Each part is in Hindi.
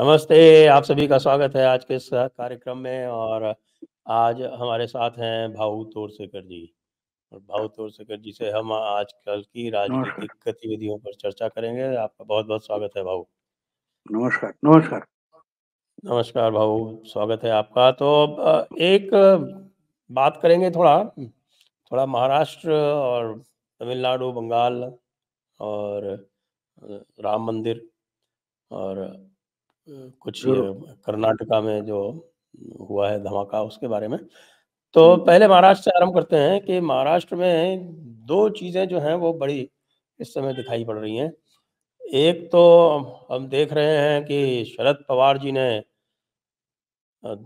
नमस्ते आप सभी का स्वागत है आज के इस कार्यक्रम में और आज हमारे साथ हैं भाऊ तोरसेकर जी और भाऊ तोरसेकर जी से हम आजकल की राजनीतिक गतिविधियों पर चर्चा करेंगे आपका बहुत बहुत स्वागत है भाऊ नमस्कार नमस्कार नमस्कार भाऊ स्वागत है आपका तो एक बात करेंगे थोड़ा थोड़ा महाराष्ट्र और तमिलनाडु बंगाल और राम मंदिर और कुछ कर्नाटका में जो हुआ है धमाका उसके बारे में। तो पहले महाराष्ट्र से आरंभ करते हैं कि महाराष्ट्र में दो चीज़ें जो हैं वो बड़ी इस समय दिखाई पड़ रही हैं। एक तो हम देख रहे हैं कि शरद पवार जी ने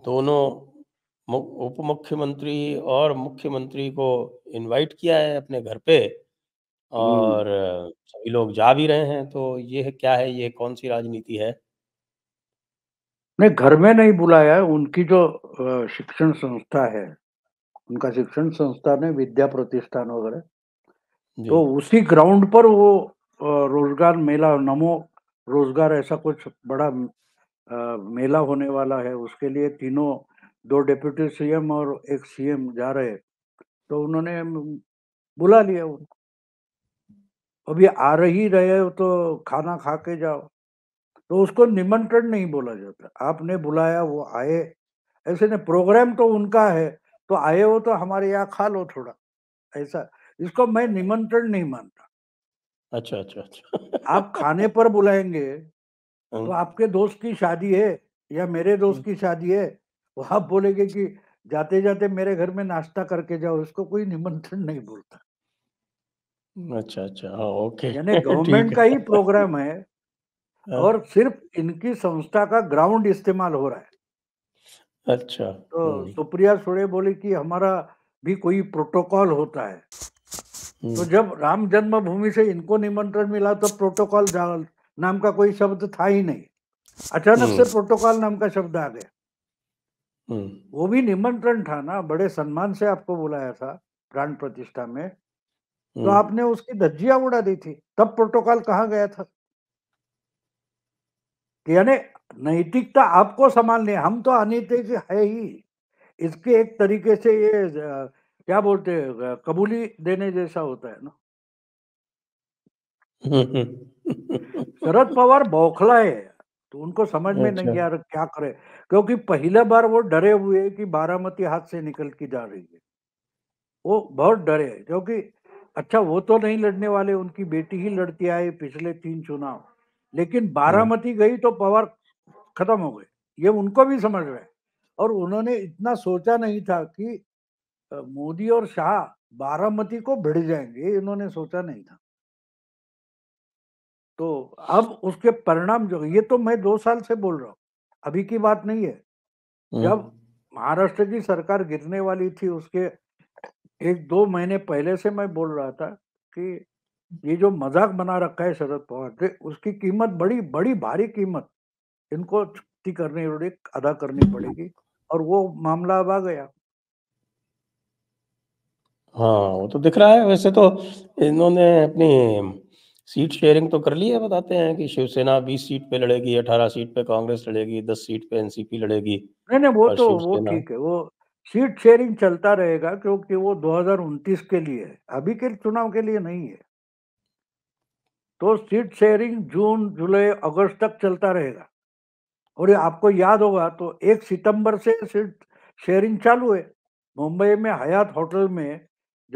दोनों उप मुख्यमंत्री और मुख्यमंत्री को इनवाइट किया है अपने घर पे और सभी लोग जा भी रहे हैं। तो ये है क्या है, ये कौन-सी राजनीति है? नहीं घर में नहीं बुलाया है उनकी जो शिक्षण संस्था है, उनका शिक्षण संस्था ने विद्या प्रतिष्ठान वगैरह, तो उसी ग्राउंड पर वो रोज़गार मेला नमो रोज़गार ऐसा कुछ बड़ा मेला होने वाला है, उसके लिए तीनों दो डेप्यूटी सीएम और एक सीएम जा रहे हैं, तो उन्होंने बुला लिया उनको। अभी आ रही रहे तो खाना खा के जाओ। तो उसको निमंत्रण नहीं बोला जाता आपने बुलाया वो आए ऐसे नहीं प्रोग्राम तो उनका है तो आए हो तो हमारे यहाँ खा लो थोड़ा ऐसा इसको मैं निमंत्रण नहीं मानता अच्छा अच्छा अच्छा आप खाने पर बुलाएंगे तो हाँ। आपके दोस्त की शादी है या मेरे दोस्त हाँ। की शादी है वो आप बोलेंगे कि जाते जाते मेरे घर में नाश्ता करके जाओ इसको कोई निमंत्रण नहीं बोलता अच्छा अच्छा हाँ, ओके यानी गवर्नमेंट का ही प्रोग्राम है हाँ। और सिर्फ इनकी संस्था का ग्राउंड इस्तेमाल हो रहा है अच्छा तो हम्म। सुप्रिया सुड़े बोले कि हमारा भी कोई प्रोटोकॉल होता है तो हम्म। जब राम जन्मभूमि से इनको निमंत्रण मिला तो प्रोटोकॉल नाम का कोई शब्द था ही नहीं अचानक से प्रोटोकॉल हम्म। नाम का शब्द आ गया वो भी निमंत्रण था ना बड़े सम्मान से आपको बुलाया था प्राण प्रतिष्ठा में तो आपने उसकी धज्जिया उड़ा दी थी तब प्रोटोकॉल कहाँ गया था यानी नैतिकता आपको संभालनी हम तो अनैतिक है ही इसके एक तरीके से ये क्या बोलते हैं कबूली देने जैसा होता है ना शरद पवार बौखला है तो उनको समझ में नहीं अच्छा। आ रहा क्या करे क्योंकि पहला बार वो डरे हुए कि बारामती हाथ से निकल के जा रही है वो बहुत डरे क्योंकि अच्छा वो तो नहीं लड़ने वाले उनकी बेटी ही लड़ती आई पिछले तीन चुनाव लेकिन हम्म। बारामती गई तो पावर खत्म हो गई ये उनको भी समझ रहे और उन्होंने इतना सोचा नहीं था कि मोदी और शाह बारामती को भिड़ जाएंगे इन्होंने सोचा नहीं था तो अब उसके परिणाम जो ये तो मैं दो साल से बोल रहा हूं अभी की बात नहीं है हम्म। जब महाराष्ट्र की सरकार गिरने वाली थी उसके एक दो महीने पहले से मैं बोल रहा था कि ये जो मजाक बना रखा है शरद पवार ने उसकी कीमत बड़ी बड़ी भारी कीमत इनको छुट्टी करनी अदा करनी पड़ेगी और वो मामला अब आ गया हाँ वो तो दिख रहा है वैसे तो इन्होंने अपनी सीट शेयरिंग तो कर ली है बताते हैं कि शिवसेना 20 सीट पे लड़ेगी 18 सीट पे कांग्रेस लड़ेगी 10 सीट पे एनसीपी लड़ेगी नहीं नहीं वो तो वो ठीक है वो सीट शेयरिंग चलता रहेगा क्योंकि वो दो के लिए है अभी के चुनाव के लिए नहीं है तो सीट शेयरिंग जून जुलाई अगस्त तक चलता रहेगा और ये आपको याद होगा तो एक सितंबर से सीट शेयरिंग चालू है मुंबई में हयात होटल में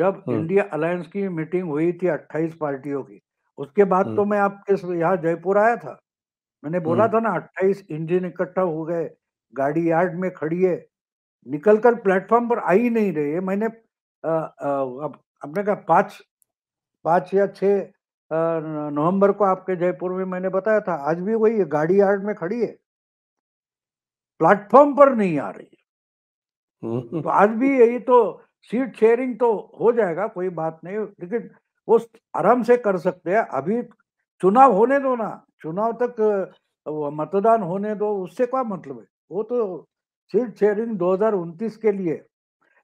जब हाँ। इंडिया अलायंस की मीटिंग हुई थी 28 पार्टियों की उसके बाद हाँ। तो मैं आपके यहाँ जयपुर आया था मैंने बोला हाँ। था ना 28 इंजन इकट्ठा हो गए गाड़ी यार्ड में खड़ी है निकल कर प्लेटफॉर्म पर आ ही नहीं रही है मैंने आ, अपने कहा पांच पांच या छह नवंबर को आपके जयपुर में मैंने बताया था आज भी वही गाड़ी यार्ड में खड़ी है प्लेटफॉर्म पर नहीं आ रही हम्म। तो आज भी यही तो सीट शेयरिंग तो हो जाएगा कोई बात नहीं लेकिन वो आराम से कर सकते हैं अभी चुनाव होने दो ना चुनाव तक मतदान होने दो उससे क्या मतलब है वो तो सीट शेयरिंग दो के लिए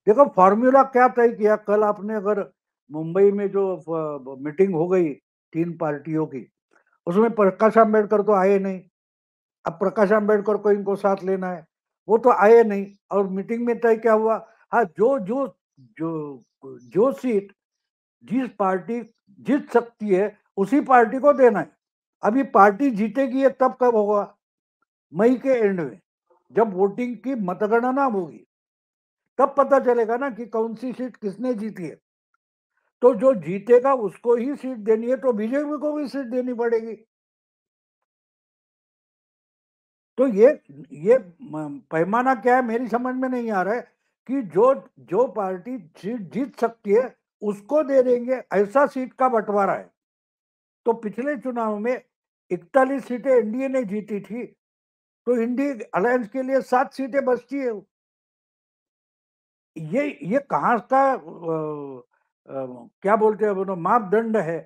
देखो फॉर्मूला क्या तय किया कल आपने अगर मुंबई में जो मीटिंग हो गई तीन पार्टियों की उसमें प्रकाश आम्बेडकर तो आए नहीं अब प्रकाश आम्बेडकर को इनको साथ लेना है वो तो आए नहीं और मीटिंग में तय क्या हुआ हाँ जो जो जो जो सीट जिस पार्टी जीत सकती है उसी पार्टी को देना है अभी पार्टी जीतेगी है तब कब होगा मई के एंड में जब वोटिंग की मतगणना होगी तब पता चलेगा ना कि कौन सी सीट किसने जीती है तो जो जीतेगा उसको ही सीट देनी है तो बीजेपी को भी सीट देनी पड़ेगी तो ये ये पैमाना क्या है मेरी समझ में नहीं आ रहा है कि जो जो पार्टी सीट जीत सकती है उसको दे देंगे ऐसा सीट का बंटवारा है तो पिछले चुनाव में इकतालीस सीटें एनडीए ने जीती थी तो इंडी अलायंस के लिए सात सीटें बचती है ये ये कहा का क्या बोलते हैं बोलो मापदंड है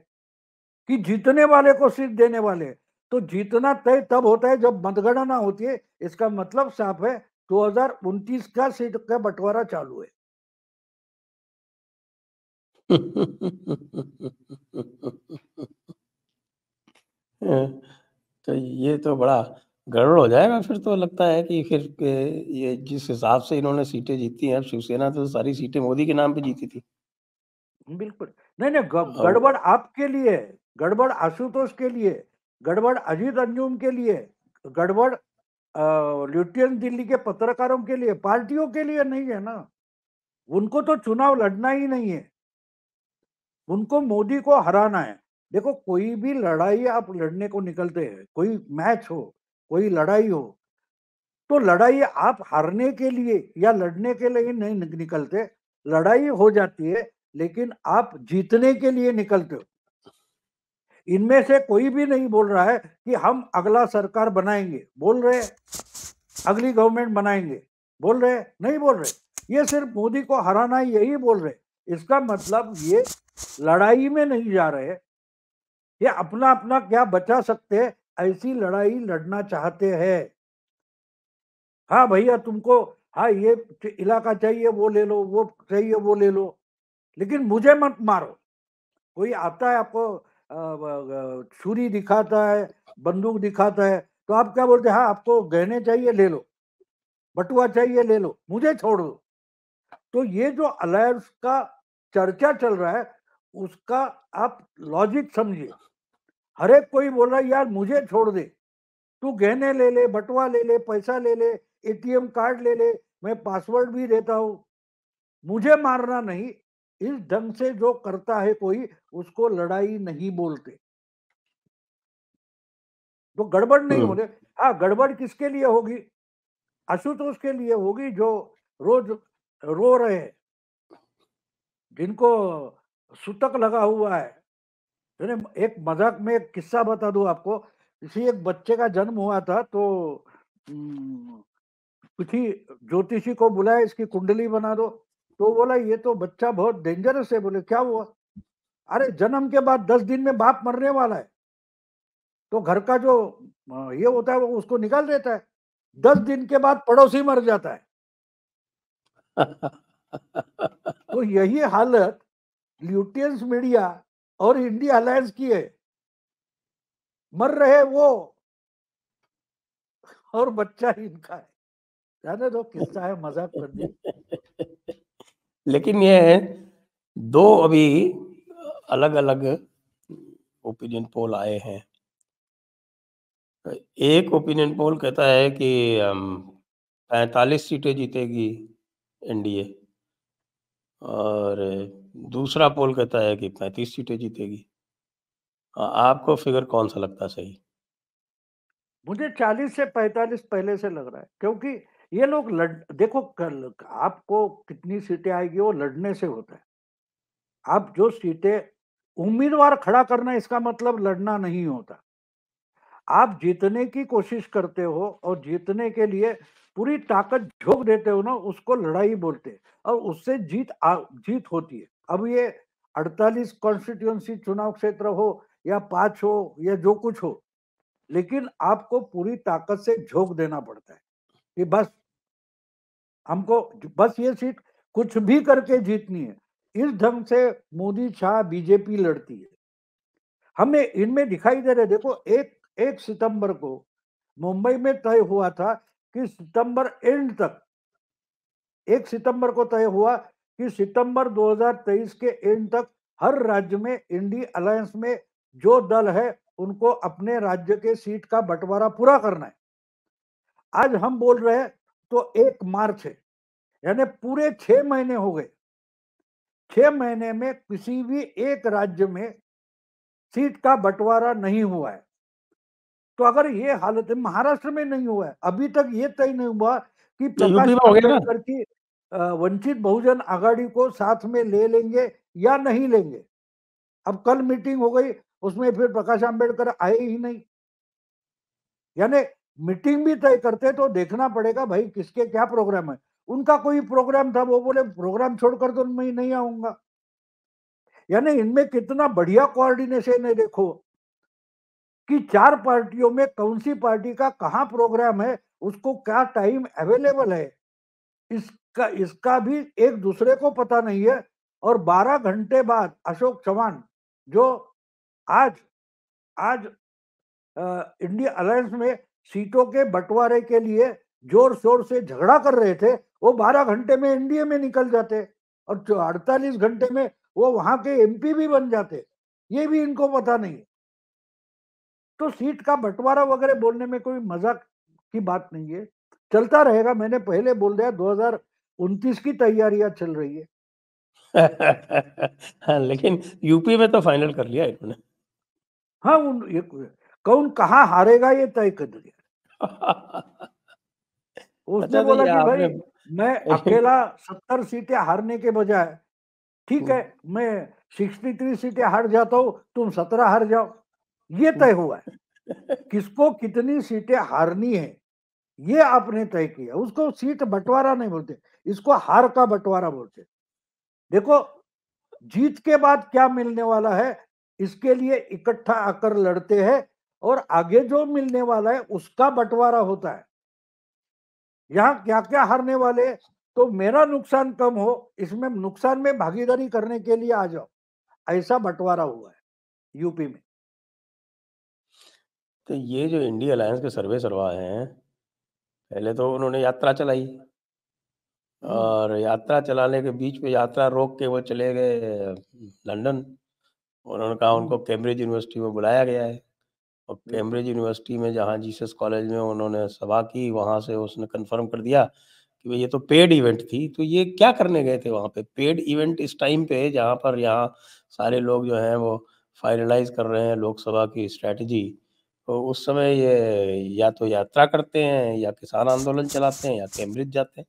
कि जीतने वाले को सीट देने वाले तो जीतना तय तब होता है जब मतगणना होती है इसका मतलब साफ है दो का सीट का बंटवारा चालू है हाँ, तो ये तो बड़ा गड़बड़ हो जाएगा फिर तो लगता है कि फिर ये जिस हिसाब से इन्होंने सीटें जीती हैं शिवसेना तो सारी सीटें मोदी के नाम पे जीती थी बिल्कुल नहीं नहीं गड़बड़ आपके लिए गड़बड़ आशुतोष के लिए गड़बड़ अजीत अंजुम के लिए गड़बड़ ल्यूटियन दिल्ली के पत्रकारों के लिए पार्टियों के लिए नहीं है ना उनको तो चुनाव लड़ना ही नहीं है उनको मोदी को हराना है देखो कोई भी लड़ाई आप लड़ने को निकलते हैं कोई मैच हो कोई लड़ाई हो तो लड़ाई आप हारने के लिए या लड़ने के लिए नहीं निकलते लड़ाई हो जाती है लेकिन आप जीतने के लिए निकलते हो इनमें से कोई भी नहीं बोल रहा है कि हम अगला सरकार बनाएंगे बोल रहे अगली गवर्नमेंट बनाएंगे बोल रहे नहीं बोल रहे ये सिर्फ मोदी को हराना यही बोल रहे इसका मतलब ये लड़ाई में नहीं जा रहे ये अपना अपना क्या बचा सकते हैं ऐसी लड़ाई लड़ना चाहते हैं हाँ भैया तुमको हाँ ये इलाका चाहिए वो ले लो वो चाहिए वो ले लो लेकिन मुझे मत मारो कोई आता है आपको छुरी दिखाता है बंदूक दिखाता है तो आप क्या बोलते हैं हाँ आपको गहने चाहिए ले लो बटुआ चाहिए ले लो मुझे छोड़ दो तो ये जो अलायंस का चर्चा चल रहा है उसका आप लॉजिक समझिए हर एक कोई बोल रहा है यार मुझे छोड़ दे तू गहने ले ले बटुआ ले ले पैसा ले ले एटीएम कार्ड ले ले मैं पासवर्ड भी देता हूँ मुझे मारना नहीं इस ढंग से जो करता है कोई उसको लड़ाई नहीं बोलते तो गड़बड़ नहीं होने हाँ गड़बड़ किसके लिए होगी अशुद्ध उसके लिए होगी जो रोज रो रहे जिनको सुतक लगा हुआ है एक मजाक में एक किस्सा बता दू आपको इसी एक बच्चे का जन्म हुआ था तो कुछ ज्योतिषी को बुलाया इसकी कुंडली बना दो तो बोला ये तो बच्चा बहुत डेंजरस है बोले क्या हुआ अरे जन्म के बाद दस दिन में बाप मरने वाला है तो घर का जो ये होता है वो उसको निकाल देता है दस दिन के बाद पड़ोसी मर जाता है तो यही हालत ल्यूटियंस मीडिया और इंडिया अलायंस की है मर रहे वो और बच्चा इनका है जाने दो किस्सा है मजाक कर दिया लेकिन ये दो अभी अलग अलग ओपिनियन पोल आए हैं एक ओपिनियन पोल कहता है कि पैंतालीस सीटें जीतेगी एनडीए और दूसरा पोल कहता है कि पैंतीस सीटें जीतेगी आपको फिगर कौन सा लगता सही मुझे चालीस से पैंतालीस पहले से लग रहा है क्योंकि ये लोग लड़ देखो कल आपको कितनी सीटें आएगी वो लड़ने से होता है आप जो सीटें उम्मीदवार खड़ा करना इसका मतलब लड़ना नहीं होता आप जीतने की कोशिश करते हो और जीतने के लिए पूरी ताकत झोंक देते हो ना उसको लड़ाई बोलते और उससे जीत आ, जीत होती है अब ये 48 कॉन्स्टिट्यूंसी चुनाव क्षेत्र हो या पांच हो या जो कुछ हो लेकिन आपको पूरी ताकत से झोंक देना पड़ता है कि बस हमको बस ये सीट कुछ भी करके जीतनी है इस ढंग से मोदी शाह बीजेपी लड़ती है हमें इनमें दिखाई दे रहे देखो एक एक सितंबर को मुंबई में तय हुआ था कि सितंबर एंड तक एक सितंबर को तय हुआ कि सितंबर 2023 के एंड तक हर राज्य में इंडी अलायंस में जो दल है उनको अपने राज्य के सीट का बंटवारा पूरा करना है आज हम बोल रहे हैं तो एक मार्च है यानी पूरे छह महीने हो गए छह महीने में किसी भी एक राज्य में सीट का बंटवारा नहीं हुआ है तो अगर ये हालत है महाराष्ट्र में नहीं हुआ है अभी तक ये तय नहीं हुआ कि तो प्रकाश आंबेडकर की वंचित बहुजन आघाड़ी को साथ में ले लेंगे या नहीं लेंगे अब कल मीटिंग हो गई उसमें फिर प्रकाश आंबेडकर आए ही नहीं यानी मीटिंग भी तय करते तो देखना पड़ेगा भाई किसके क्या प्रोग्राम है उनका कोई प्रोग्राम था वो बोले प्रोग्राम छोड़कर तो मैं नहीं आऊंगा यानी इनमें कितना बढ़िया कोऑर्डिनेशन है देखो कि चार पार्टियों में कौन सी पार्टी का कहा प्रोग्राम है उसको क्या टाइम अवेलेबल है इसका इसका भी एक दूसरे को पता नहीं है और 12 घंटे बाद अशोक चौहान जो आज आज आ, इंडिया अलायंस में सीटों के बंटवारे के लिए जोर शोर से झगड़ा कर रहे थे वो बारह घंटे में एनडीए में निकल जाते और अड़तालीस घंटे में वो वहां के एमपी भी बन जाते ये भी इनको पता नहीं तो सीट का बंटवारा वगैरह बोलने में कोई मजाक की बात नहीं है चलता रहेगा मैंने पहले बोल दिया दो हजार उनतीस की तैयारियां चल रही है हाँ, लेकिन यूपी में तो फाइनल कर लिया इन्होंने हाँ कौन कहा हारेगा ये तय कर दिया उसने अच्छा, तो बोला कि भाई मैं अकेला सत्तर सीटें हारने के बजाय ठीक हम्म। है मैं सिक्सटी थ्री सीटें हार जाता हूँ तुम सत्रह हार जाओ ये तय हुआ है किसको कितनी सीटें हारनी है ये आपने तय किया उसको सीट बंटवारा नहीं बोलते इसको हार का बंटवारा बोलते देखो जीत के बाद क्या मिलने वाला है इसके लिए इकट्ठा आकर लड़ते हैं और आगे जो मिलने वाला है उसका बंटवारा होता है यहाँ क्या क्या हारने वाले तो मेरा नुकसान कम हो इसमें नुकसान में भागीदारी करने के लिए आ जाओ ऐसा बंटवारा हुआ है यूपी में तो ये जो इंडिया अलायंस के सर्वे सर्वा हैं पहले तो उन्होंने यात्रा चलाई हाँ। और यात्रा चलाने के बीच में यात्रा रोक के वो चले गए लंदन उन्होंने कहा हाँ। उनको कैम्ब्रिज यूनिवर्सिटी में बुलाया गया है और कैम्ब्रिज हम्म। यूनिवर्सिटी में जहाँ जीसस कॉलेज में उन्होंने सभा की वहाँ से उसने कंफर्म कर दिया कि भाई ये तो पेड इवेंट थी तो ये क्या करने गए थे वहाँ पे पेड इवेंट इस टाइम पे जहाँ पर यहाँ सारे लोग जो हैं वो फाइनलाइज कर रहे हैं लोकसभा की स्ट्रैटेजी तो उस समय ये या तो यात्रा करते हैं या किसान आंदोलन चलाते हैं या कैम्ब्रिज जाते हैं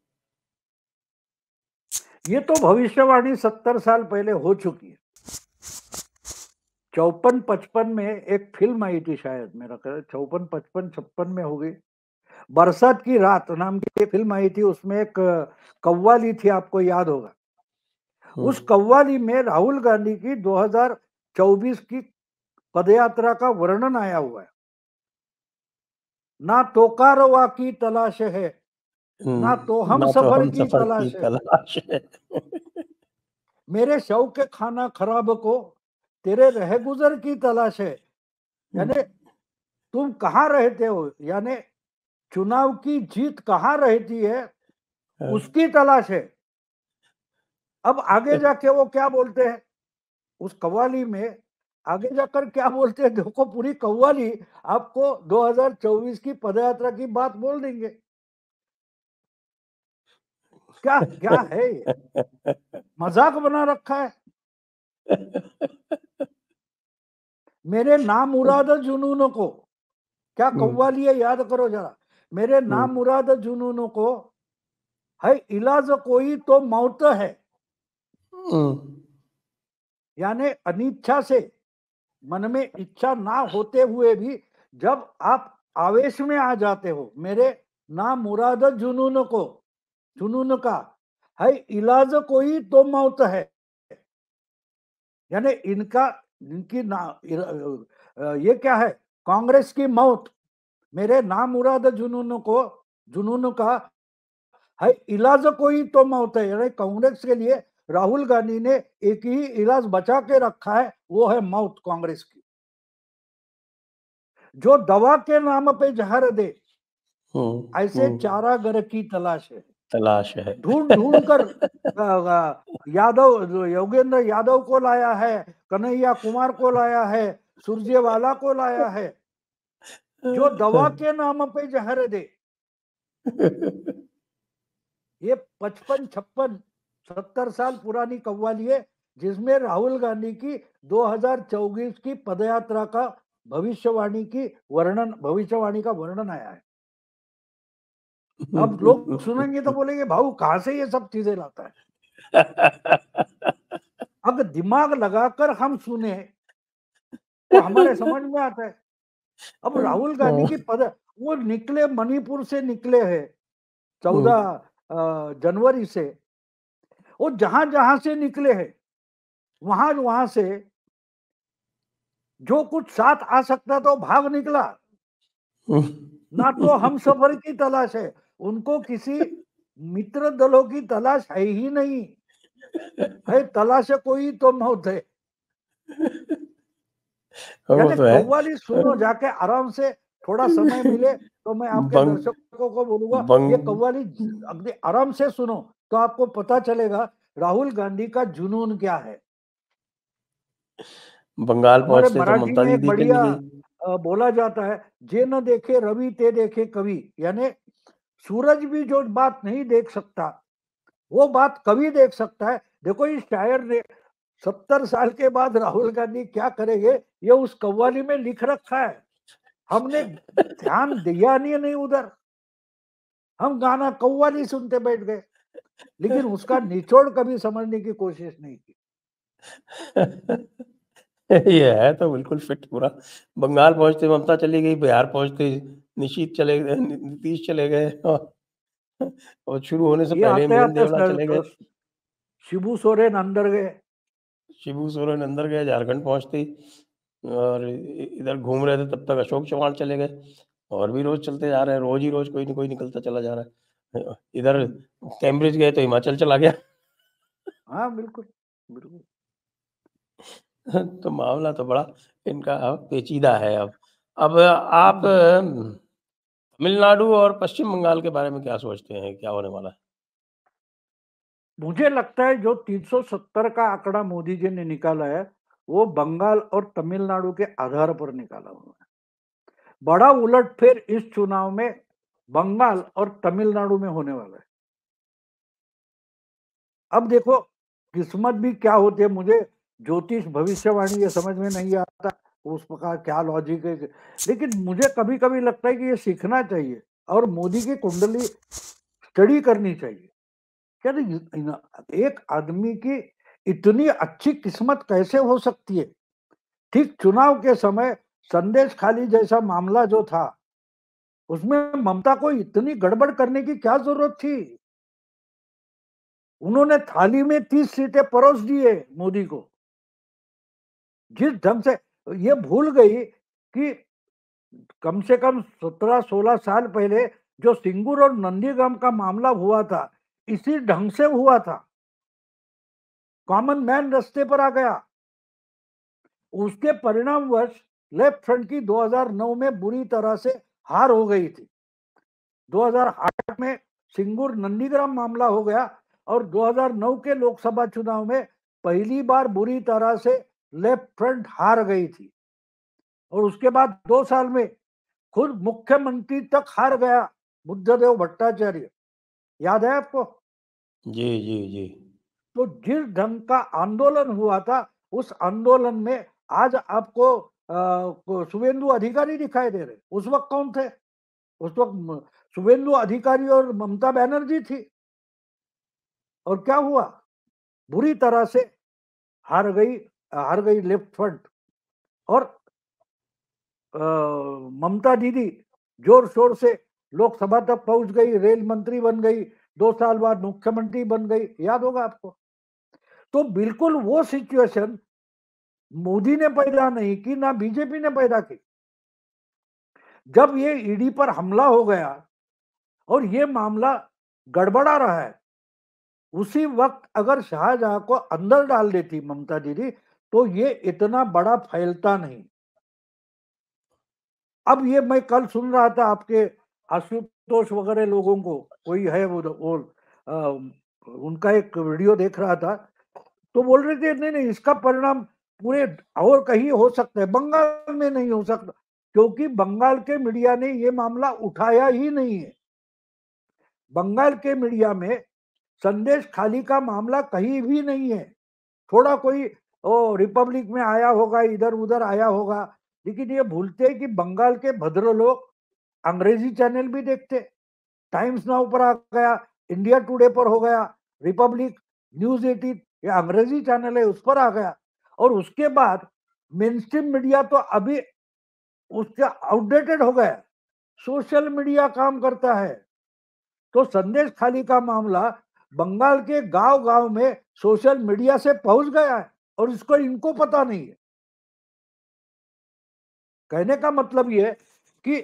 ये तो भविष्यवाणी सत्तर साल पहले हो चुकी है चौपन पचपन में एक फिल्म आई थी शायद मेरा चौपन पचपन छप्पन में हो गई बरसात की रात नाम की फिल्म आई थी उसमें एक कव्वाली थी आपको याद होगा उस कव्वाली में राहुल गांधी की 2024 की पदयात्रा का वर्णन आया हुआ है ना तोकारवा की तलाश है ना तो हम ना तो सफर तो हम की सफर तलाश, की तलाश है मेरे शव के खाना खराब को तेरे रह गुजर की तलाश है हम्म। यानी तुम कहाँ रहते हो यानी चुनाव की जीत कहाँ रहती है हाँ। उसकी तलाश है अब आगे जाके वो क्या बोलते हैं उस कव्वाली में आगे जाकर क्या बोलते हैं देखो पूरी कव्वाली आपको 2024 की पदयात्रा की बात बोल देंगे क्या क्या है मजाक बना रखा है मेरे नाम तो मुराद जुनूनों को क्या हम्म। कव्वाली याद करो जरा मेरे नाम हम्म। मुराद जुनूनों को है इलाज कोई तो मौत है हम्म। यानी अनिच्छा से मन में इच्छा ना होते हुए भी जब आप आवेश में आ जाते हो मेरे ना मुराद जुनून को जुनून का है इलाज कोई तो मौत है यानी इनका इनकी ना ये क्या है कांग्रेस की मौत मेरे नाम उराद जुनून को जुनून का है इलाज कोई तो मौत है यानी कांग्रेस के लिए राहुल गांधी ने एक ही इलाज बचा के रखा है वो है मौत कांग्रेस की जो दवा के नाम पे जहर दे हम्म, ऐसे हम्म। चारागर की तलाश है तलाश है ढूंढ ढूंढ कर यादव योगेंद्र यादव को लाया है कन्हैया कुमार को लाया है सुरजेवाला को लाया है जो दवा के नाम पे जहर दे ये पचपन छप्पन सत्तर साल पुरानी कव्वाली है जिसमें राहुल गांधी की 2024 की पदयात्रा का भविष्यवाणी की वर्णन भविष्यवाणी का वर्णन आया है अब लोग सुनेंगे तो बोलेंगे भाऊ कहा से ये सब चीजें लाता है अगर दिमाग लगाकर हम सुने तो हमारे समझ में आता है अब हाँ, राहुल तो गांधी की पद वो निकले मणिपुर से निकले है चौदह हम्म। जनवरी से वो जहां जहां से निकले है वहां वहां से जो कुछ साथ आ सकता तो भाग निकला हम्म। ना तो हम सफर की तलाश है उनको किसी मित्र दलों की तलाश है ही नहीं है तलाश कोई तो मौत है कव्वाली हाँ, तो सुनो जाके आराम से थोड़ा समय मिले तो मैं आपके दर्शकों को बोलूंगा ये कव्वाली अगले आराम से सुनो तो आपको पता चलेगा राहुल गांधी का जुनून क्या है बंगाल पहुंचते तो ममता दीदी बढ़िया बोला जाता है जे न देखे रवि ते देखे कवि यानी सूरज भी जो बात नहीं देख सकता वो बात कभी देख सकता है देखो इस शायर ने सत्तर साल के बाद राहुल गांधी क्या करेंगे ये उस कव्वाली में लिख रखा है हमने ध्यान दिया नहीं नहीं उधर हम गाना कव्वाली सुनते बैठ गए लेकिन उसका निचोड़ कभी समझने की कोशिश नहीं की ये है तो बिल्कुल फिट पूरा बंगाल पहुंचते ममता चली गई बिहार पहुंचते निशीत चले गए नीतीश चले गए और, शुरू होने से पहले मिलन देवड़ा चले गए शिबू सोरेन अंदर गए शिबू सोरेन अंदर गए झारखंड पहुंचते और इधर घूम रहे थे तब तक अशोक चौहान चले गए और भी रोज चलते जा रहे हैं रोज ही रोज कोई ना कोई निकलता चला जा रहा है इधर कैम्ब्रिज गए तो हिमाचल चला गया हाँ बिल्कुल बिल्कुल तो मामला तो बड़ा इनका पेचीदा है अब अब आप हाँ, तमिलनाडु और पश्चिम बंगाल के बारे में क्या सोचते हैं क्या होने वाला है मुझे लगता है जो 370 का आंकड़ा मोदी जी ने निकाला है वो बंगाल और तमिलनाडु के आधार पर निकाला हुआ है बड़ा फिर इस चुनाव में बंगाल और तमिलनाडु में होने वाला है अब देखो किस्मत भी क्या होती है मुझे ज्योतिष भविष्यवाणी ये समझ में नहीं आता उस प्रकार क्या लॉजिक है लेकिन मुझे कभी कभी लगता है कि ये सीखना चाहिए और मोदी की कुंडली स्टडी करनी चाहिए क्या एक आदमी की इतनी अच्छी किस्मत कैसे हो सकती है ठीक चुनाव के समय संदेश खाली जैसा मामला जो था उसमें ममता को इतनी गड़बड़ करने की क्या जरूरत थी उन्होंने थाली में तीस सीटें परोस दिए मोदी को जिस ढंग से ये भूल गई कि कम से कम सत्रह सोलह साल पहले जो सिंगूर और नंदीग्राम का मामला हुआ था इसी ढंग से हुआ था कॉमन मैन रस्ते पर आ गया उसके वर्ष लेफ्ट फ्रंट की 2009 में बुरी तरह से हार हो गई थी 2008 में सिंगूर नंदीग्राम मामला हो गया और 2009 के लोकसभा चुनाव में पहली बार बुरी तरह से लेफ्ट फ्रंट हार गई थी और उसके बाद दो साल में खुद मुख्यमंत्री तक हार गया बुद्धदेव भट्टाचार्य याद है आपको जी जी जी तो जिस ढंग का आंदोलन हुआ था उस आंदोलन में आज आपको शुभेंदु अधिकारी दिखाई दे रहे उस वक्त कौन थे उस वक्त शुभेंदु अधिकारी और ममता बनर्जी थी और क्या हुआ बुरी तरह से हार गई हार गई लेफ्ट फ्रंट और ममता दीदी जोर शोर से लोकसभा तक पहुंच गई रेल मंत्री बन गई दो साल बाद मुख्यमंत्री बन गई याद होगा आपको तो बिल्कुल वो सिचुएशन मोदी ने पैदा नहीं की ना बीजेपी ने पैदा की जब ये ईडी पर हमला हो गया और ये मामला गड़बड़ा रहा है उसी वक्त अगर शाहजहां को अंदर डाल देती ममता दीदी तो ये इतना बड़ा फैलता नहीं अब ये मैं कल सुन रहा था आपके आशुतोष वगैरह लोगों को कोई है वो वो तो आ, उनका एक वीडियो देख रहा था तो बोल रहे थे नहीं नहीं इसका परिणाम पूरे और कहीं हो सकता है बंगाल में नहीं हो सकता क्योंकि बंगाल के मीडिया ने ये मामला उठाया ही नहीं है बंगाल के मीडिया में संदेश खाली का मामला कहीं भी नहीं है थोड़ा कोई ओ रिपब्लिक में आया होगा इधर उधर आया होगा लेकिन ये भूलते हैं कि बंगाल के भद्र लोग अंग्रेजी चैनल भी देखते टाइम्स नाउ पर आ गया इंडिया टुडे पर हो गया रिपब्लिक न्यूज एटीन ये अंग्रेजी चैनल है उस पर आ गया और उसके बाद मेन स्ट्रीम मीडिया तो अभी उसके आउटडेटेड हो गया सोशल मीडिया काम करता है तो संदेश खाली का मामला बंगाल के गांव गांव में सोशल मीडिया से पहुंच गया है और इसको इनको पता नहीं है कहने का मतलब यह कि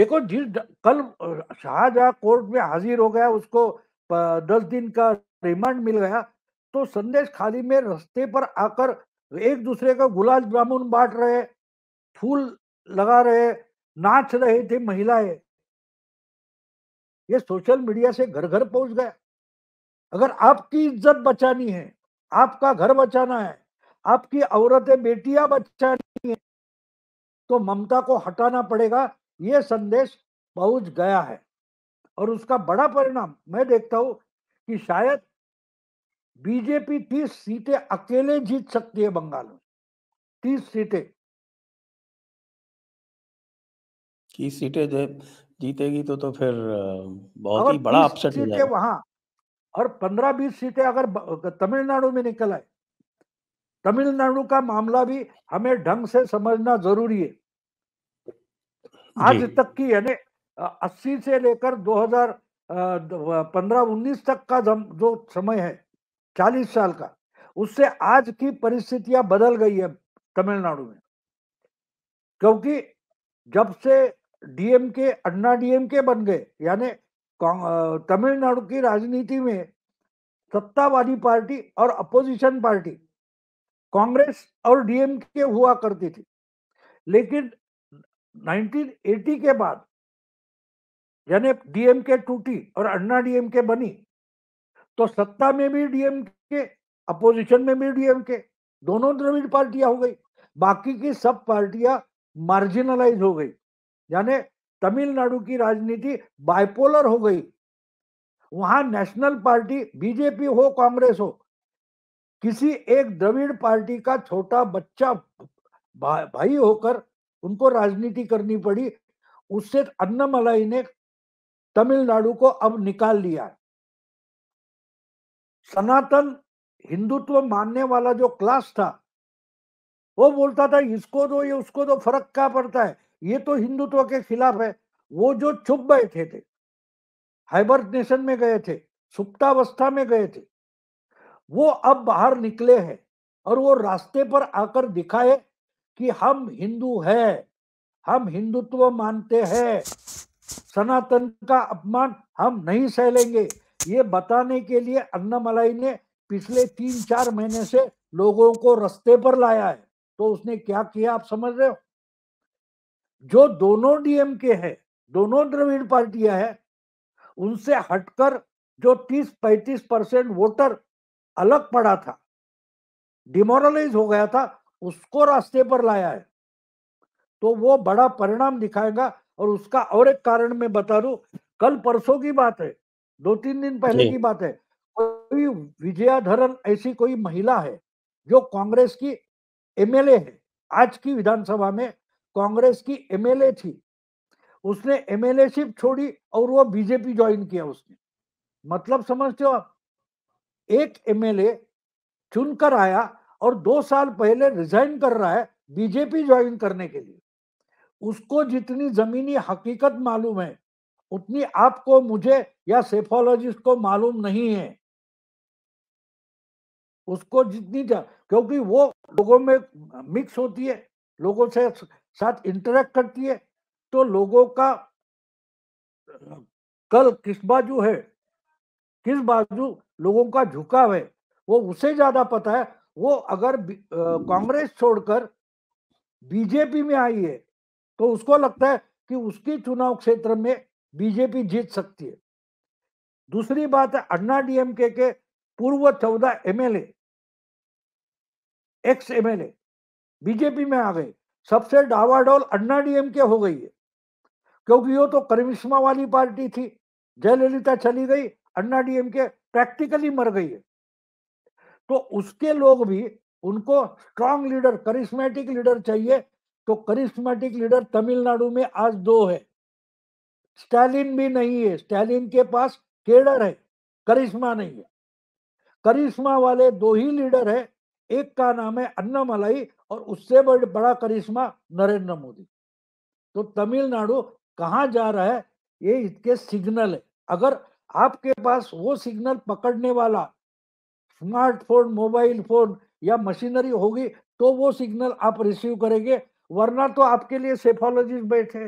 देखो जिस कल शाहजहा कोर्ट में हाजिर हो गया उसको दस दिन का रिमांड मिल गया तो संदेश खाली में रस्ते पर आकर एक दूसरे का गुलाब जामुन बांट रहे फूल लगा रहे नाच रहे थे महिलाएं ये सोशल मीडिया से घर घर पहुंच गया अगर आपकी इज्जत बचानी है आपका घर बचाना है आपकी औरतें बेटियां बचानी है तो ममता को हटाना पड़ेगा ये संदेश पहुंच गया है और उसका बड़ा परिणाम मैं देखता हूं कि शायद बीजेपी तीस सीटें अकेले जीत सकती है बंगाल में तीस सीटें तीस सीटें जब जीतेगी तो तो फिर बहुत ही बड़ा अपसेट हो जाएगा वहां और पंद्रह बीस सीटें अगर तमिलनाडु में निकल आए तमिलनाडु का मामला भी हमें ढंग से समझना जरूरी है आज तक की यानी अस्सी से लेकर 2015-19 तक का जो समय है चालीस साल का उससे आज की परिस्थितियां बदल गई है तमिलनाडु में क्योंकि जब से डीएमके अन्ना डीएम के बन गए यानी तमिलनाडु की राजनीति में सत्तावादी पार्टी और अपोजिशन पार्टी कांग्रेस और डीएमके हुआ करती थी लेकिन 1980 के बाद यानी डीएमके टूटी और अन्ना डीएमके बनी तो सत्ता में भी डीएमके अपोजिशन में भी डीएमके दोनों द्रविड़ पार्टियां हो गई बाकी की सब पार्टियां मार्जिनलाइज हो गई यानी तमिलनाडु की राजनीति बाइपोलर हो गई वहां नेशनल पार्टी बीजेपी हो कांग्रेस हो किसी एक द्रविड़ पार्टी का छोटा बच्चा भा, भाई होकर उनको राजनीति करनी पड़ी उससे अन्नमलाई ने तमिलनाडु को अब निकाल लिया सनातन हिंदुत्व मानने वाला जो क्लास था वो बोलता था इसको दो ये उसको दो फर्क क्या पड़ता है ये तो हिंदुत्व के खिलाफ है वो जो छुप बैठे थे हाइबरनेशन में गए थे सुप्तावस्था में गए थे वो अब बाहर निकले हैं और वो रास्ते पर आकर दिखाए कि हम हिंदू हैं हम हिंदुत्व मानते हैं सनातन का अपमान हम नहीं सह लेंगे ये बताने के लिए अन्नमलाई ने पिछले तीन चार महीने से लोगों को रस्ते पर लाया है तो उसने क्या किया आप समझ रहे हो जो दोनों डीएम के हैं दोनों द्रविड़ पार्टियां हैं उनसे हटकर जो 30-35 परसेंट वोटर अलग पड़ा था डिमोरलाइज हो गया था उसको रास्ते पर लाया है तो वो बड़ा परिणाम दिखाएगा और उसका और एक कारण मैं बता दू कल परसों की बात है दो तीन दिन पहले की बात है कोई विजयाधरन ऐसी कोई महिला है जो कांग्रेस की एमएलए है आज की विधानसभा में कांग्रेस की एमएलए थी उसने एमएलए शिप छोड़ी और वो बीजेपी ज्वाइन किया उसने मतलब समझते हो आप एक एमएलए चुनकर आया और दो साल पहले रिजाइन कर रहा है बीजेपी ज्वाइन करने के लिए उसको जितनी जमीनी हकीकत मालूम है उतनी आपको मुझे या सेफोलॉजिस्ट को मालूम नहीं है उसको जितनी क्योंकि वो लोगों में मिक्स होती है लोगों से साथ इंटरेक्ट करती है तो लोगों का कल किस बाजू है किस बाजू लोगों का झुकाव है वो उसे ज्यादा पता है वो अगर कांग्रेस छोड़कर बीजेपी में आई है तो उसको लगता है कि उसकी चुनाव क्षेत्र में बीजेपी जीत सकती है दूसरी बात है अन्ना डीएमके के पूर्व चौदह एमएलए एक्स एमएलए बीजेपी में आ गए सबसे डावाडोल अन्ना डीएमके हो गई है क्योंकि वो तो करिश्मा वाली पार्टी थी जयललिता चली गई अन्ना डीएमके प्रैक्टिकली मर गई है तो उसके लोग भी उनको स्ट्रांग लीडर करिश्मेटिक लीडर चाहिए तो करिश्मेटिक लीडर तमिलनाडु में आज दो है स्टालिन भी नहीं है स्टालिन के पास केडर है करिश्मा नहीं है करिश्मा वाले दो ही लीडर है एक का नाम है अन्नामलाई और उससे बड़, बड़ा करिश्मा नरेंद्र मोदी तो तमिलनाडु कहाँ जा रहा है ये इसके सिग्नल है अगर आपके पास वो सिग्नल पकड़ने वाला स्मार्टफोन मोबाइल फोन या मशीनरी होगी तो वो सिग्नल आप रिसीव करेंगे वरना तो आपके लिए सेफोलॉजिस्ट बैठे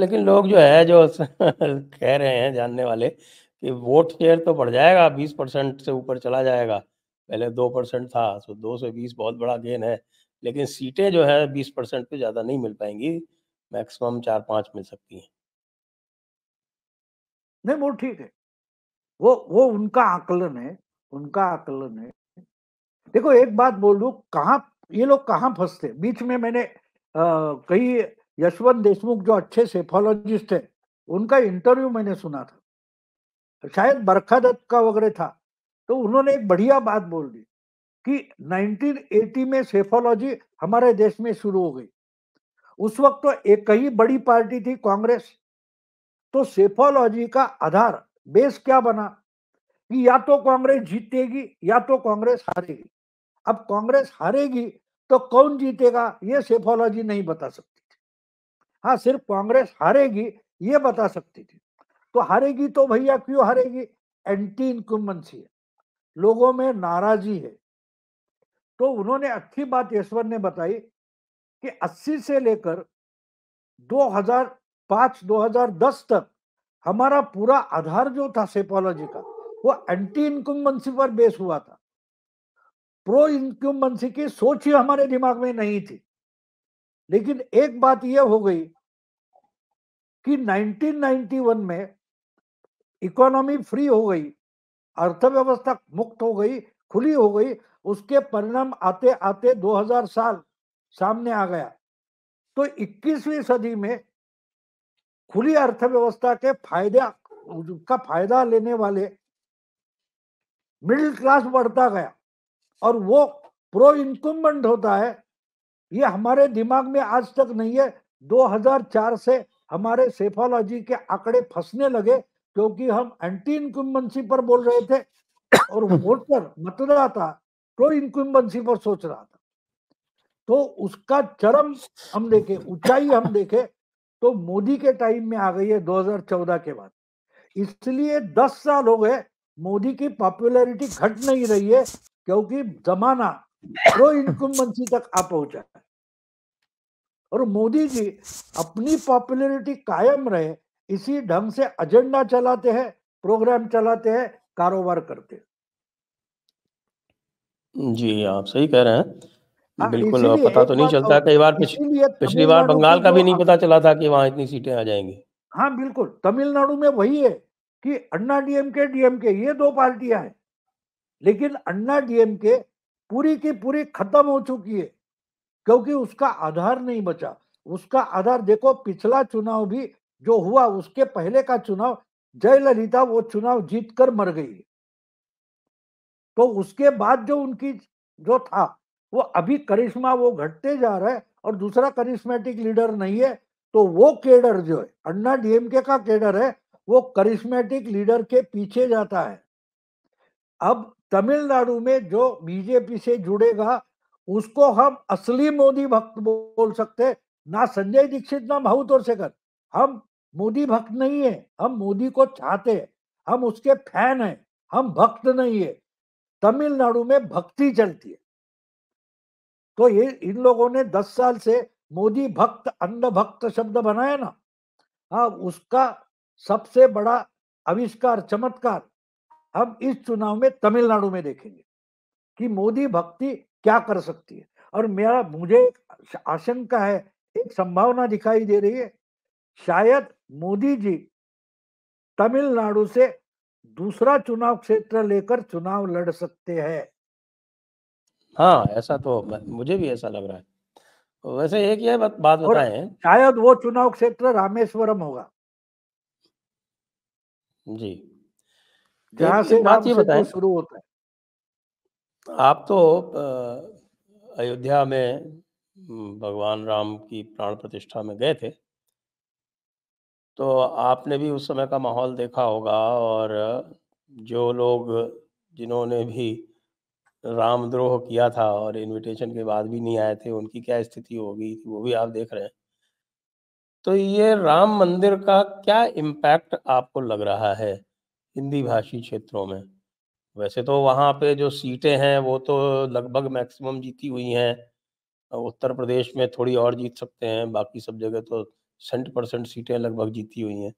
लेकिन लोग जो है जो कह रहे हैं जानने वाले कि वोट शेयर तो बढ़ जाएगा बीस परसेंट से ऊपर चला जाएगा पहले दो परसेंट था तो दो से बीस बहुत बड़ा गेन है लेकिन सीटें जो है बीस परसेंट पे ज़्यादा नहीं मिल पाएंगी मैक्सिमम चार पाँच मिल सकती हैं नहीं वो ठीक है वो वो उनका आकलन है उनका आकलन है देखो एक बात बोल दू कहा ये लोग कहाँ फंसते बीच में मैंने कई यशवंत देशमुख जो अच्छे सेफोलॉजिस्ट है उनका इंटरव्यू मैंने सुना था शायद बरखा दत्त का वगैरह था तो उन्होंने एक बढ़िया बात बोल दी कि 1980 में सेफोलॉजी हमारे देश में शुरू हो गई उस वक्त तो एक ही बड़ी पार्टी थी कांग्रेस तो सेफोलॉजी का आधार बेस क्या बना कि या तो कांग्रेस जीतेगी या तो कांग्रेस हारेगी अब कांग्रेस हारेगी तो कौन जीतेगा ये सेफोलॉजी नहीं बता सकती थी हाँ सिर्फ कांग्रेस हारेगी ये बता सकती थी तो हारेगी तो भैया क्यों हारेगी एंटी इनकम्बेंसी है लोगों में नाराजी है तो उन्होंने अच्छी बात ईश्वर ने बताई कि 80 से लेकर 2005-2010 तक हमारा पूरा आधार जो था सेपोलॉजी का वो एंटी इनकम्बेंसी पर बेस हुआ था प्रो इनकम्बेंसी की सोच ही हमारे दिमाग में नहीं थी लेकिन एक बात यह हो गई कि 1991 में इकोनॉमी फ्री हो गई अर्थव्यवस्था मुक्त हो गई खुली हो गई उसके परिणाम आते आते 2000 साल सामने आ गया तो 21वीं सदी में खुली अर्थव्यवस्था के फायदे का फायदा लेने वाले मिडिल क्लास बढ़ता गया और वो प्रो इनकम्बेंट होता है ये हमारे दिमाग में आज तक नहीं है 2004 से हमारे सेफोलॉजी के आंकड़े फंसने लगे क्योंकि हम एंटी इनक्यूम्बेंसी पर बोल रहे थे और वोटर मतदाता प्रो इनक्यूम्बेंसी पर सोच रहा था तो उसका चरम हम देखे ऊंचाई हम देखे तो मोदी के टाइम में आ गई है 2014 के बाद इसलिए 10 साल हो गए मोदी की पॉपुलैरिटी घट नहीं रही है क्योंकि जमाना प्रो तो इनकम्बेंसी तक आ पहुंचा है और मोदी जी अपनी पॉपुलैरिटी कायम रहे इसी ढंग से एजेंडा चलाते हैं प्रोग्राम चलाते हैं कारोबार करते हैं जी आप सही कह रहे हैं आ, हाँ, बिल्कुल पता तो नहीं चलता कई बार पिछली बार बंगाल का भी नहीं पता चला था कि वहां इतनी सीटें आ जाएंगी हाँ बिल्कुल तमिलनाडु में वही है कि अन्ना डीएमके डीएमके ये दो पार्टियां हैं लेकिन अन्ना डीएमके पूरी की पूरी खत्म हो चुकी है क्योंकि उसका आधार नहीं बचा उसका आधार देखो पिछला चुनाव भी जो हुआ उसके पहले का चुनाव जयललिता वो चुनाव जीत कर मर गई तो उसके बाद जो उनकी जो था वो अभी करिश्मा वो घटते जा रहा है और दूसरा करिश्मेटिक लीडर नहीं है तो वो केडर जो है अन्ना डीएमके का केडर है वो करिश्मेटिक लीडर के पीछे जाता है अब तमिलनाडु में जो बीजेपी से जुड़ेगा उसको हम असली मोदी भक्त बोल सकते ना संजय दीक्षित ना माहूतोर शेखर हम मोदी भक्त नहीं है हम मोदी को चाहते हैं हम उसके फैन हैं हम भक्त नहीं है तमिलनाडु में भक्ति चलती है तो ये इन लोगों ने दस साल से मोदी भक्त अंध भक्त शब्द बनाया ना हाँ उसका सबसे बड़ा आविष्कार चमत्कार हम इस चुनाव में तमिलनाडु में देखेंगे कि मोदी भक्ति क्या कर सकती है और मेरा मुझे आशंका है एक संभावना दिखाई दे रही है शायद मोदी जी तमिलनाडु से दूसरा चुनाव क्षेत्र लेकर चुनाव लड़ सकते हैं हाँ ऐसा तो मुझे भी ऐसा लग रहा है वैसे एक ये बात बात बताएं शायद वो चुनाव क्षेत्र रामेश्वरम होगा जी जहां से बात ये बताएं शुरू होता है आप तो अयोध्या में हम्म, भगवान राम की प्राण प्रतिष्ठा में गए थे तो आपने भी उस समय का माहौल देखा होगा और जो लोग जिन्होंने भी रामद्रोह किया था और इनविटेशन के बाद भी नहीं आए थे उनकी क्या स्थिति होगी वो भी आप देख रहे हैं तो ये राम मंदिर का क्या इम्पैक्ट आपको लग रहा है हिंदी भाषी क्षेत्रों में वैसे तो वहाँ पे जो सीटें हैं वो तो लगभग मैक्सिमम जीती हुई हैं उत्तर प्रदेश में थोड़ी और जीत सकते हैं बाकी सब जगह तो सेंट परसेंट सीटें लगभग जीती हुई हैं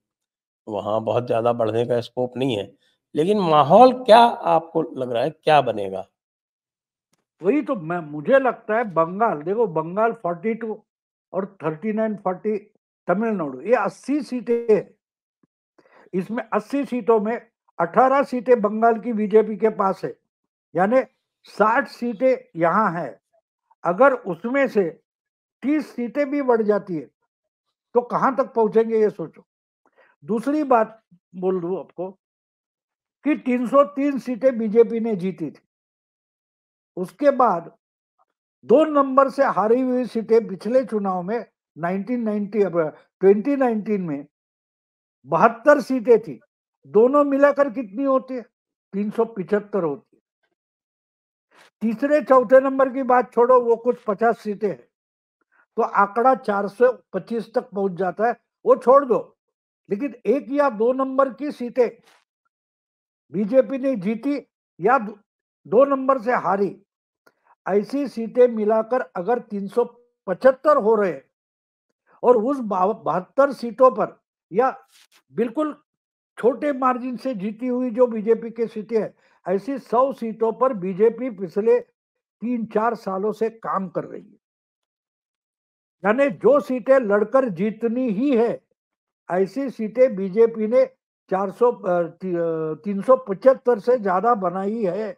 वहाँ बहुत ज़्यादा बढ़ने का स्कोप नहीं है लेकिन माहौल क्या आपको लग रहा है क्या बनेगा वही तो मैं मुझे लगता है बंगाल देखो बंगाल 42 और 39 40 तमिलनाडु ये 80 सीटें इसमें 80 सीटों में 18 सीटें बंगाल की बीजेपी के पास है यानी 60 सीटें यहाँ है अगर उसमें से 30 सीटें भी बढ़ जाती है तो कहां तक पहुंचेंगे ये सोचो दूसरी बात बोल दू आपको कि 303 सीटें बीजेपी ने जीती थी उसके बाद दो नंबर से हारी हुई सीटें पिछले चुनाव में 1990 2019 में बहत्तर सीटें थी दोनों मिलाकर कितनी होती है तीन होती है तीसरे चौथे नंबर की बात छोड़ो वो कुछ पचास सीटें हैं तो आंकड़ा चार पच्चीस तक पहुंच जाता है वो छोड़ दो लेकिन एक या दो नंबर की सीटें बीजेपी ने जीती या दो नंबर से हारी ऐसी सीटें मिलाकर अगर 375 हो रहे और उस बहत्तर सीटों पर या बिल्कुल छोटे मार्जिन से जीती हुई जो बीजेपी की सीटें हैं ऐसी सौ सीटों पर बीजेपी पिछले तीन चार सालों से काम कर रही है यानी जो सीटें लड़कर जीतनी ही है ऐसी सीटें बीजेपी ने 400 पचहत्तर से ज्यादा बनाई है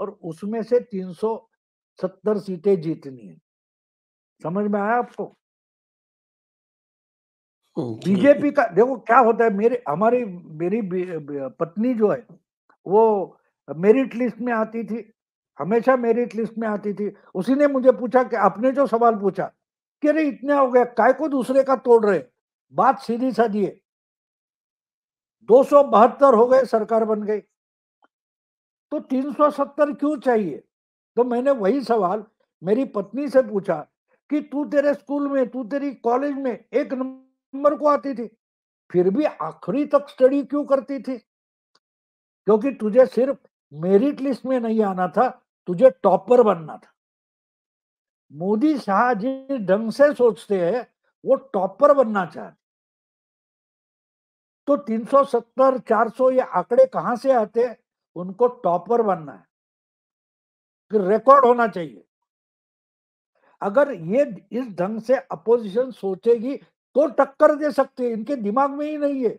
और उसमें से 370 सीटें जीतनी है समझ में आया आपको बीजेपी का देखो क्या होता है मेरे हमारी मेरी पत्नी जो है वो मेरिट लिस्ट में आती थी हमेशा मेरिट लिस्ट में आती थी उसी ने मुझे पूछा कि आपने जो सवाल पूछा कि अरे इतने हो गए काय को दूसरे का तोड़ रहे बात सीधी साधी दिए दो हो गए सरकार बन गई तो 370 क्यों चाहिए तो मैंने वही सवाल मेरी पत्नी से पूछा कि तू तेरे स्कूल में तू तेरी कॉलेज में एक नंबर को आती थी फिर भी आखिरी तक स्टडी क्यों करती थी क्योंकि तुझे सिर्फ मेरिट लिस्ट में नहीं आना था तुझे टॉपर बनना था मोदी शाह जी ढंग से सोचते हैं वो टॉपर बनना चाहते तो 370 400 ये आंकड़े कहां से आते उनको टॉपर बनना है फिर रिकॉर्ड होना चाहिए अगर ये इस ढंग से अपोजिशन सोचेगी तो टक्कर दे सकते इनके दिमाग में ही नहीं है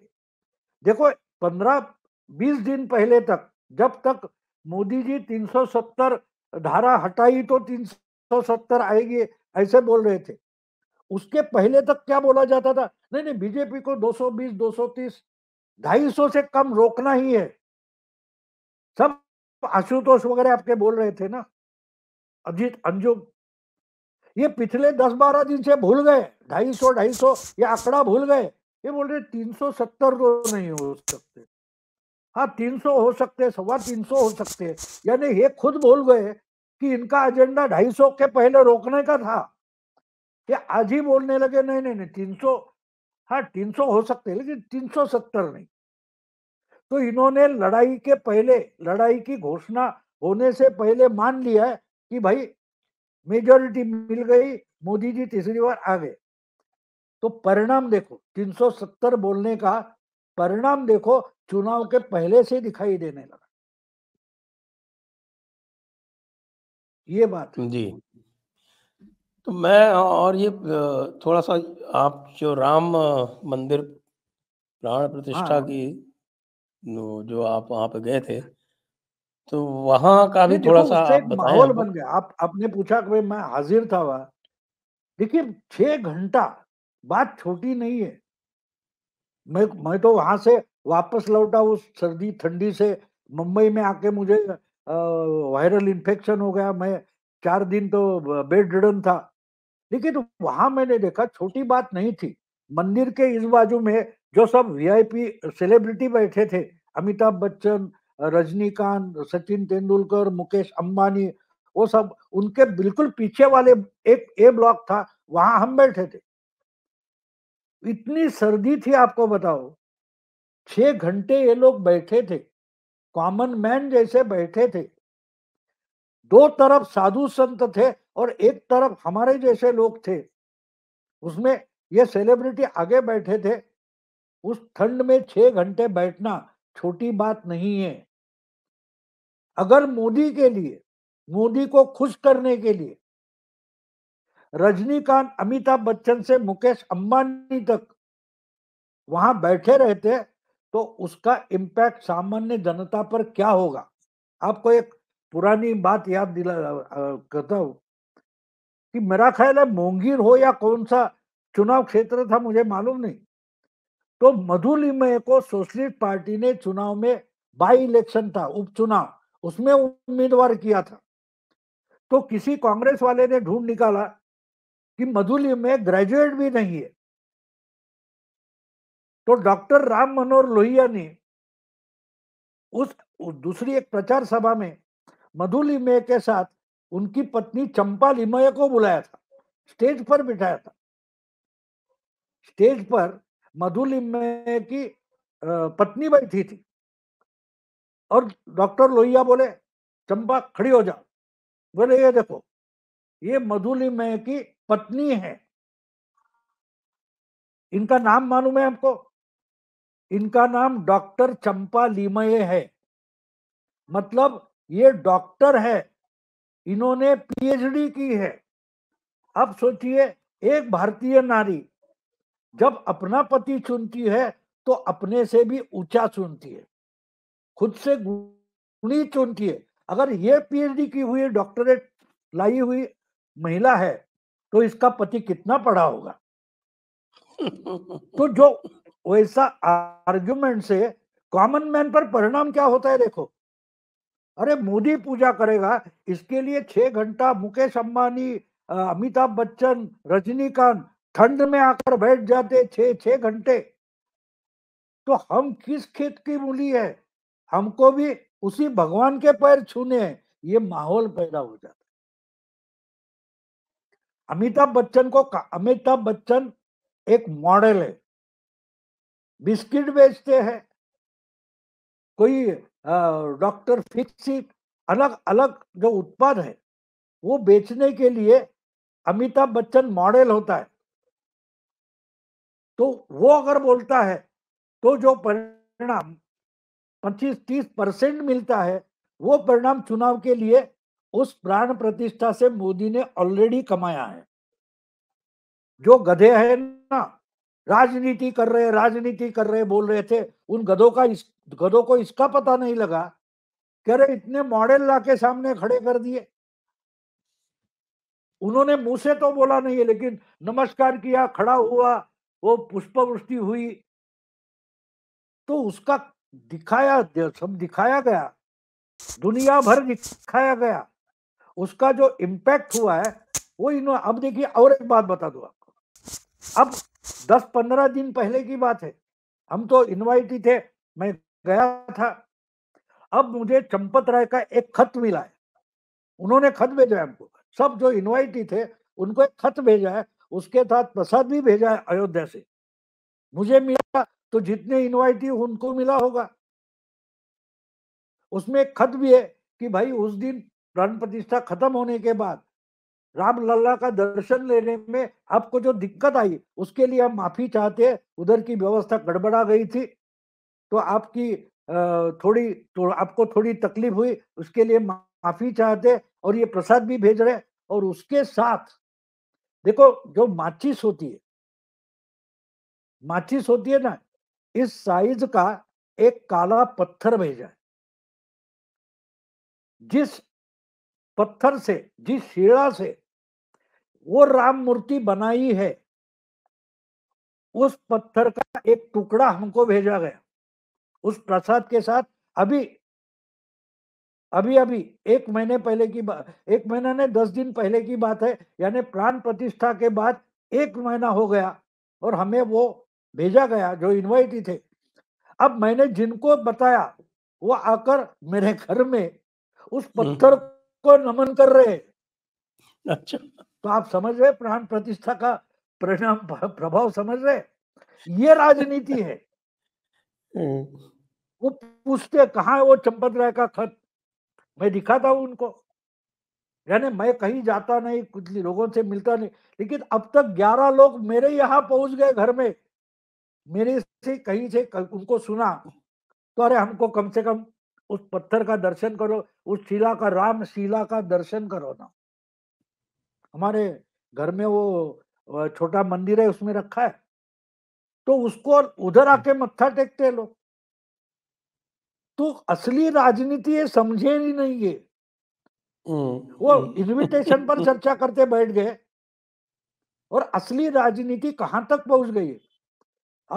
देखो पंद्रह बीस दिन पहले तक जब तक मोदी जी 370 धारा हटाई तो तीन सौ सत्तर आएगी ऐसे बोल रहे थे उसके पहले तक क्या बोला जाता था नहीं नहीं बीजेपी को 220 230 सौ से कम रोकना ही है सब आशुतोष वगैरह आपके बोल रहे थे ना अजीत अंजुम ये पिछले 10-12 दिन से भूल गए 250 250 ये आंकड़ा भूल गए ये बोल रहे 370 तो नहीं हो सकते हाँ 300 हो सकते सवा 300 हो सकते यानी ये खुद बोल गए कि इनका एजेंडा ढाई सौ के पहले रोकने का था ये आज ही बोलने लगे नहीं नहीं नहीं तीन सौ हाँ तीन सौ हो सकते हैं लेकिन तीन सौ सत्तर नहीं तो इन्होंने लड़ाई के पहले लड़ाई की घोषणा होने से पहले मान लिया है कि भाई मेजोरिटी मिल गई मोदी जी तीसरी बार आ गए तो परिणाम देखो 370 बोलने का परिणाम देखो चुनाव के पहले से दिखाई देने लगा ये बात है जी तो मैं और ये थोड़ा सा आप जो राम मंदिर प्राण प्रतिष्ठा हाँ। की जो आप वहां पे गए थे तो वहां का भी थोड़ा सा आप माहौल बन गया आप आपने पूछा कि मैं हाजिर था वहां देखिए छह घंटा बात छोटी नहीं है मैं मैं तो वहां से वापस लौटा उस सर्दी ठंडी से मुंबई में आके मुझे वायरल इन्फेक्शन हो गया मैं चार दिन तो बेड रिडन था लेकिन तो वहां मैंने देखा छोटी बात नहीं थी मंदिर के इस बाजू में जो सब वीआईपी सेलिब्रिटी बैठे थे अमिताभ बच्चन रजनीकांत सचिन तेंदुलकर मुकेश अंबानी वो सब उनके बिल्कुल पीछे वाले एक ए ब्लॉक था वहां हम बैठे थे इतनी सर्दी थी आपको बताओ छह घंटे ये लोग बैठे थे कॉमन मैन जैसे बैठे थे दो तरफ साधु संत थे और एक तरफ हमारे जैसे लोग थे उसमें ये सेलिब्रिटी आगे बैठे थे उस ठंड में छह घंटे बैठना छोटी बात नहीं है अगर मोदी के लिए मोदी को खुश करने के लिए रजनीकांत अमिताभ बच्चन से मुकेश अंबानी तक वहां बैठे रहते तो उसका इम्पैक्ट सामान्य जनता पर क्या होगा आपको एक पुरानी बात याद दिला करता हूं कि मेरा ख्याल है मोंगीर हो या कौन सा चुनाव क्षेत्र था मुझे मालूम नहीं तो मधुलिमय को सोशलिस्ट पार्टी ने चुनाव में बाई इलेक्शन था उपचुनाव उसमें उम्मीदवार किया था तो किसी कांग्रेस वाले ने ढूंढ निकाला कि मधुली में ग्रेजुएट भी नहीं है तो डॉक्टर राम मनोहर लोहिया ने उस दूसरी एक प्रचार सभा में मधु लिमय के साथ उनकी पत्नी चंपा लिमय को बुलाया था स्टेज पर बिठाया था स्टेज पर मधु लिमय की पत्नी बैठी थी और डॉक्टर लोहिया बोले चंपा खड़ी हो जाओ बोले ये देखो ये मधु लिमय की पत्नी है इनका नाम मालूम है आपको इनका नाम डॉक्टर चंपा लीमये है मतलब ये डॉक्टर है इन्होंने पीएचडी की है अब सोचिए एक भारतीय नारी जब अपना पति चुनती है तो अपने से भी ऊंचा चुनती है खुद से गुणी चुनती है अगर ये पीएचडी की हुई डॉक्टरेट लाई हुई महिला है तो इसका पति कितना पढ़ा होगा तो जो वैसा आर्ग्यूमेंट से कॉमन मैन पर परिणाम क्या होता है देखो अरे मोदी पूजा करेगा इसके लिए छह घंटा मुकेश अंबानी अमिताभ बच्चन रजनीकांत ठंड में आकर बैठ जाते छह छह घंटे तो हम किस खेत की मूली है हमको भी उसी भगवान के पैर छूने हैं ये माहौल पैदा हो जाता है अमिताभ बच्चन को अमिताभ बच्चन एक मॉडल है बिस्किट बेचते हैं कोई डॉक्टर फिक्सी अलग अलग जो उत्पाद है वो बेचने के लिए अमिताभ बच्चन मॉडल होता है तो वो अगर बोलता है तो जो परिणाम 25-30 परसेंट मिलता है वो परिणाम चुनाव के लिए उस प्राण प्रतिष्ठा से मोदी ने ऑलरेडी कमाया है जो गधे है ना राजनीति कर रहे राजनीति कर रहे बोल रहे थे उन गधों का इस गधों को इसका पता नहीं लगा कह रहे इतने मॉडल लाके सामने खड़े कर दिए उन्होंने मुंह से तो बोला नहीं है लेकिन नमस्कार किया खड़ा हुआ वो पुष्पवृष्टि हुई तो उसका दिखाया सब दिखाया गया दुनिया भर दिखाया गया उसका जो इम्पैक्ट हुआ है वो इन्होंने अब देखिए और एक बात बता दो आपको अब दस पंद्रह दिन पहले की बात है हम तो इनवाइट ही थे मैं गया था अब मुझे चंपत राय का एक खत मिला है उन्होंने खत भेजा है हमको सब जो इनवाइटी थे उनको एक खत भेजा है उसके साथ प्रसाद भी भेजा है अयोध्या से मुझे मिला तो जितने इनवाइटी उनको मिला होगा उसमें एक खत भी है कि भाई उस दिन प्राण प्रतिष्ठा खत्म होने के बाद राम लल्ला का दर्शन लेने में आपको जो दिक्कत आई उसके लिए हम माफी चाहते हैं उधर की व्यवस्था गड़बड़ा गई थी तो आपकी थोड़ी तो आपको थोड़ी तकलीफ हुई उसके लिए माफी चाहते और ये प्रसाद भी भेज रहे और उसके साथ देखो जो माचिस होती है माचिस होती है ना इस साइज का एक काला पत्थर भेजा है जिस पत्थर से जिस शीला से वो राम मूर्ति बनाई है उस पत्थर का एक टुकड़ा हमको भेजा गया उस प्रसाद के साथ अभी अभी अभी एक महीने पहले की बात एक महीना ने दस दिन पहले की बात है यानी प्राण प्रतिष्ठा के बाद एक महीना हो गया और हमें वो भेजा गया जो इनवाइटी थे अब मैंने जिनको बताया वो आकर मेरे घर में उस हम्म। पत्थर को नमन कर रहे अच्छा तो आप समझ रहे प्राण प्रतिष्ठा का परिणाम प्रभाव समझ रहे ये राजनीति है हम्म। वो पूछते कहा है वो चंपत राय का खत मैं दिखाता हूं उनको यानी मैं कहीं जाता नहीं कुछ लोगों से मिलता नहीं लेकिन अब तक ग्यारह लोग मेरे यहाँ पहुंच गए घर में मेरे से कहीं से उनको सुना तो अरे हमको कम से कम उस पत्थर का दर्शन करो उस शिला का राम शिला का दर्शन करो ना हमारे घर में वो छोटा मंदिर है उसमें रखा है तो उसको उधर आके मत्था टेकते लोग तो असली राजनीति ये समझे ही नहीं ये हम्म, वो इनविटेशन हम्म। पर चर्चा करते बैठ गए और असली राजनीति कहां तक पहुंच गई है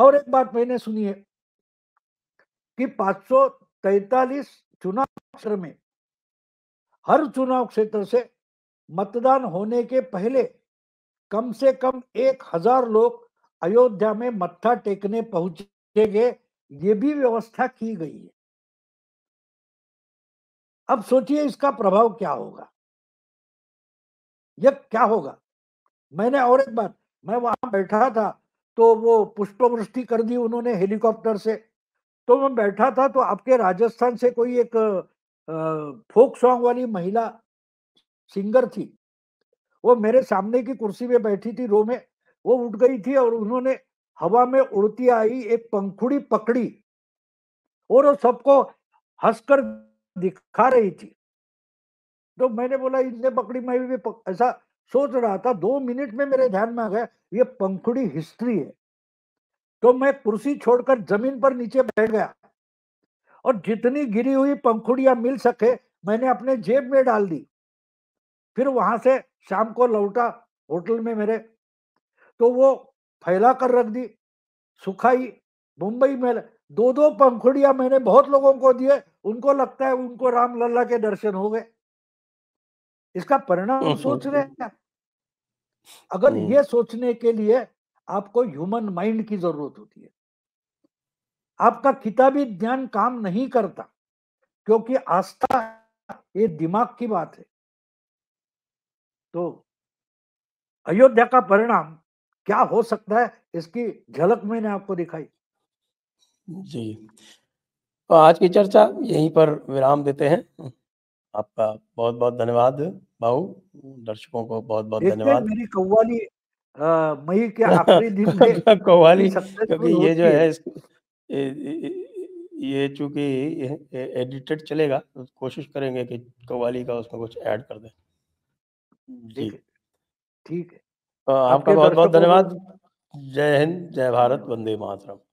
और एक बात मैंने सुनी है कि पांच सौ तैतालीस चुनाव क्षेत्र में हर चुनाव क्षेत्र से मतदान होने के पहले कम से कम एक हजार लोग अयोध्या में मत्था टेकने पहुंचेंगे ये भी व्यवस्था की गई है अब सोचिए इसका प्रभाव क्या होगा यह क्या होगा मैंने और एक बात मैं वहां बैठा था तो वो पुष्पवृष्टि कर दी उन्होंने हेलीकॉप्टर से तो मैं बैठा था तो आपके राजस्थान से कोई एक फोक सॉन्ग वाली महिला सिंगर थी वो मेरे सामने की कुर्सी में बैठी थी रो में वो उठ गई थी और उन्होंने हवा में उड़ती आई एक पंखुड़ी पकड़ी और वो सबको हंसकर दिखा रही थी तो मैंने बोला इनने पकड़ी मैं भी पक... ऐसा सोच रहा था दो मिनट में मेरे ध्यान में आ गया ये पंखुड़ी हिस्ट्री है तो मैं कुर्सी छोड़कर जमीन पर नीचे बैठ गया और जितनी गिरी हुई पंखुड़ियां मिल सके मैंने अपने जेब में डाल दी फिर वहां से शाम को लौटा होटल में मेरे तो वो फैला कर रख दी सुखाई मुंबई में दो दो पंखुड़िया मैंने बहुत लोगों को दिए उनको लगता है उनको राम लल्ला के दर्शन हो गए इसका परिणाम सोच रहे हैं क्या अगर ये सोचने के लिए आपको ह्यूमन माइंड की जरूरत होती है आपका किताबी ज्ञान काम नहीं करता क्योंकि आस्था ये दिमाग की बात है तो अयोध्या का परिणाम क्या हो सकता है इसकी झलक मैंने आपको दिखाई जी तो आज की चर्चा यहीं पर विराम देते हैं आपका बहुत बहुत धन्यवाद बाबू दर्शकों को बहुत बहुत धन्यवाद मेरी कव्वाली मई के कव्वाली क्योंकि ये जो है ये चूंकि एडिटेड चलेगा तो कोशिश करेंगे कि कव्वाली का उसमें कुछ ऐड कर दें जी ठीक है आपका बहुत बहुत धन्यवाद जय हिंद जय भारत वंदे मातरम